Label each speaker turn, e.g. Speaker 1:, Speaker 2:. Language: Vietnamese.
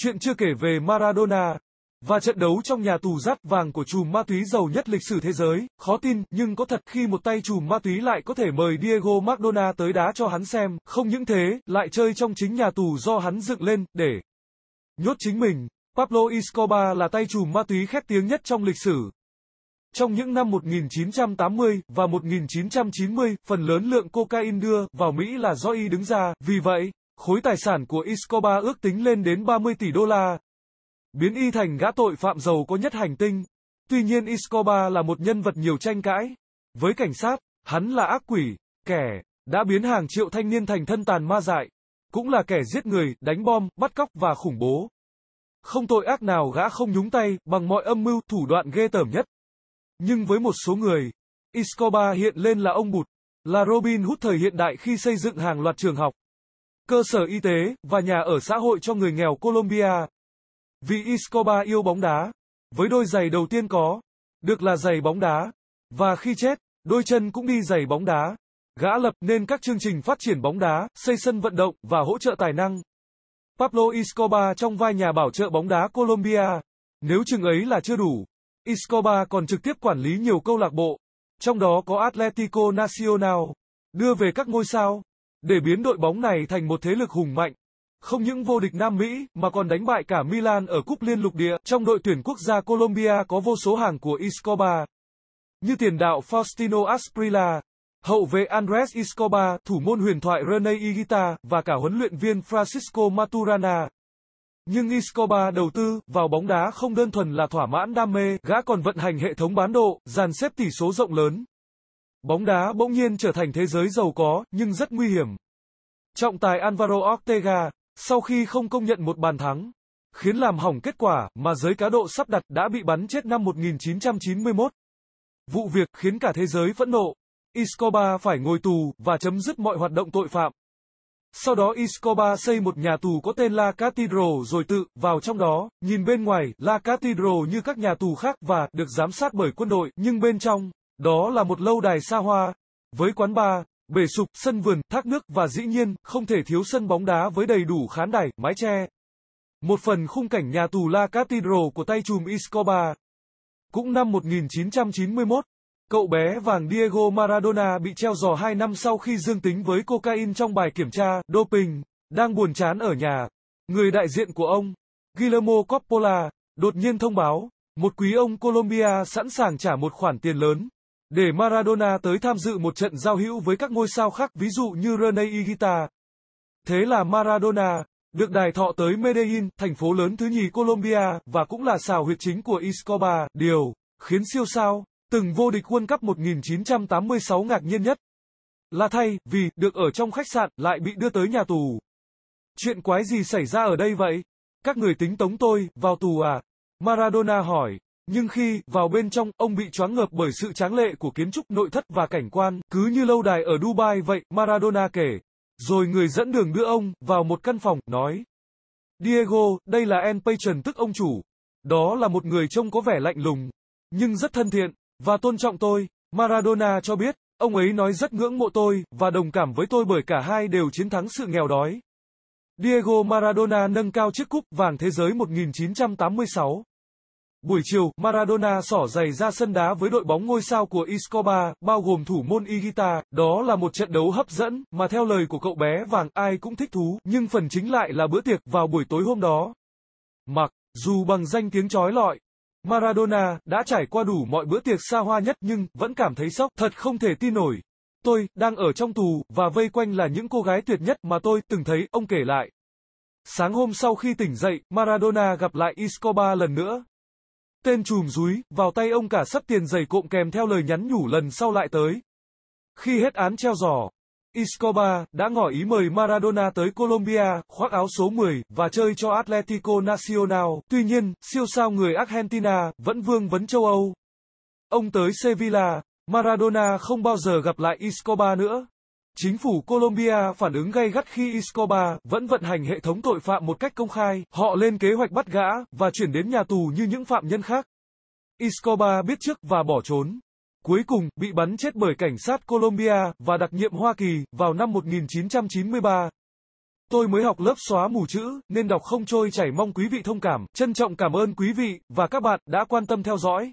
Speaker 1: Chuyện chưa kể về Maradona và trận đấu trong nhà tù rát vàng của chùm ma túy giàu nhất lịch sử thế giới. Khó tin, nhưng có thật khi một tay chùm ma túy lại có thể mời Diego Maradona tới đá cho hắn xem, không những thế, lại chơi trong chính nhà tù do hắn dựng lên, để nhốt chính mình. Pablo Escobar là tay chùm ma túy khét tiếng nhất trong lịch sử. Trong những năm 1980 và 1990, phần lớn lượng cocaine đưa vào Mỹ là do y đứng ra, vì vậy, khối tài sản của Escobar ước tính lên đến 30 tỷ đô la. Biến y thành gã tội phạm giàu có nhất hành tinh. Tuy nhiên Escobar là một nhân vật nhiều tranh cãi. Với cảnh sát, hắn là ác quỷ, kẻ đã biến hàng triệu thanh niên thành thân tàn ma dại, cũng là kẻ giết người, đánh bom, bắt cóc và khủng bố. Không tội ác nào gã không nhúng tay, bằng mọi âm mưu, thủ đoạn ghê tởm nhất. Nhưng với một số người, Escobar hiện lên là ông bụt, là Robin Hood thời hiện đại khi xây dựng hàng loạt trường học, cơ sở y tế và nhà ở xã hội cho người nghèo Colombia. Vì Escobar yêu bóng đá, với đôi giày đầu tiên có, được là giày bóng đá, và khi chết, đôi chân cũng đi giày bóng đá. Gã lập nên các chương trình phát triển bóng đá, xây sân vận động và hỗ trợ tài năng. Pablo Escobar trong vai nhà bảo trợ bóng đá Colombia. Nếu chừng ấy là chưa đủ, Escobar còn trực tiếp quản lý nhiều câu lạc bộ, trong đó có Atletico Nacional, đưa về các ngôi sao, để biến đội bóng này thành một thế lực hùng mạnh. Không những vô địch Nam Mỹ mà còn đánh bại cả Milan ở cúp liên lục địa. Trong đội tuyển quốc gia Colombia có vô số hàng của Escobar, như tiền đạo Faustino Asprilla, hậu vệ Andres Escobar, thủ môn huyền thoại Rene Higuita và cả huấn luyện viên Francisco Maturana. Nhưng Escobar đầu tư vào bóng đá không đơn thuần là thỏa mãn đam mê, gã còn vận hành hệ thống bán độ, dàn xếp tỷ số rộng lớn, Bóng đá bỗng nhiên trở thành thế giới giàu có, nhưng rất nguy hiểm. Trọng tài Alvaro Ortega, sau khi không công nhận một bàn thắng, khiến làm hỏng kết quả mà giới cá độ sắp đặt đã bị bắn chết năm 1991. Vụ việc khiến cả thế giới phẫn nộ. Escobar phải ngồi tù và chấm dứt mọi hoạt động tội phạm. Sau đó Escobar xây một nhà tù có tên La Cathedral rồi tự vào trong đó, nhìn bên ngoài La Cathedral như các nhà tù khác và được giám sát bởi quân đội, nhưng bên trong đó là một lâu đài xa hoa, với quán bar, bể sục, sân vườn, thác nước và dĩ nhiên, không thể thiếu sân bóng đá với đầy đủ khán đài, mái che. Một phần khung cảnh nhà tù La Cathedral của tay trùm Escobar. Cũng năm 1991, cậu bé vàng Diego Maradona bị treo giò 2 năm sau khi dương tính với cocaine trong bài kiểm tra, doping, đang buồn chán ở nhà. Người đại diện của ông, Guillermo Coppola, đột nhiên thông báo, một quý ông Colombia sẵn sàng trả một khoản tiền lớn, để Maradona tới tham dự một trận giao hữu với các ngôi sao khác ví dụ như Rene Higuita. Thế là Maradona, được đài thọ tới Medellin, thành phố lớn thứ nhì Colombia, và cũng là xào huyệt chính của Escobar, điều khiến siêu sao, từng vô địch World Cup 1986 ngạc nhiên nhất. Là thay, vì, được ở trong khách sạn, lại bị đưa tới nhà tù. Chuyện quái gì xảy ra ở đây vậy? Các người tính tống tôi, vào tù à? Maradona hỏi. Nhưng khi vào bên trong, ông bị choáng ngợp bởi sự tráng lệ của kiến trúc nội thất và cảnh quan, cứ như lâu đài ở Dubai vậy, Maradona kể. Rồi người dẫn đường đưa ông vào một căn phòng, nói. Diego, đây là En Patron tức ông chủ. Đó là một người trông có vẻ lạnh lùng, nhưng rất thân thiện, và tôn trọng tôi. Maradona cho biết, ông ấy nói rất ngưỡng mộ tôi, và đồng cảm với tôi bởi cả hai đều chiến thắng sự nghèo đói. Diego Maradona nâng cao chiếc cúp vàng thế giới 1986. Buổi chiều, Maradona sỏ giày ra sân đá với đội bóng ngôi sao của Escobar, bao gồm thủ môn Igita. Đó là một trận đấu hấp dẫn, mà theo lời của cậu bé vàng ai cũng thích thú, nhưng phần chính lại là bữa tiệc vào buổi tối hôm đó. Mặc dù bằng danh tiếng trói lọi, Maradona đã trải qua đủ mọi bữa tiệc xa hoa nhất nhưng vẫn cảm thấy sốc, thật không thể tin nổi. Tôi đang ở trong tù và vây quanh là những cô gái tuyệt nhất mà tôi từng thấy, ông kể lại. Sáng hôm sau khi tỉnh dậy, Maradona gặp lại Escobar lần nữa, Tên chùm rúi, vào tay ông cả sắp tiền giày cộm kèm theo lời nhắn nhủ lần sau lại tới. Khi hết án treo giò, Escobar đã ngỏ ý mời Maradona tới Colombia, khoác áo số 10 và chơi cho Atletico Nacional. Tuy nhiên, siêu sao người Argentina vẫn vương vấn châu Âu. Ông tới Sevilla, Maradona không bao giờ gặp lại Escobar nữa. Chính phủ Colombia phản ứng gay gắt khi Escobar vẫn vận hành hệ thống tội phạm một cách công khai, họ lên kế hoạch bắt gã và chuyển đến nhà tù như những phạm nhân khác. Escobar biết trước và bỏ trốn. Cuối cùng, bị bắn chết bởi cảnh sát Colombia và đặc nhiệm Hoa Kỳ vào năm 1993. Tôi mới học lớp xóa mù chữ, nên đọc không trôi chảy mong quý vị thông cảm. Trân trọng cảm ơn quý vị và các bạn đã quan tâm theo dõi.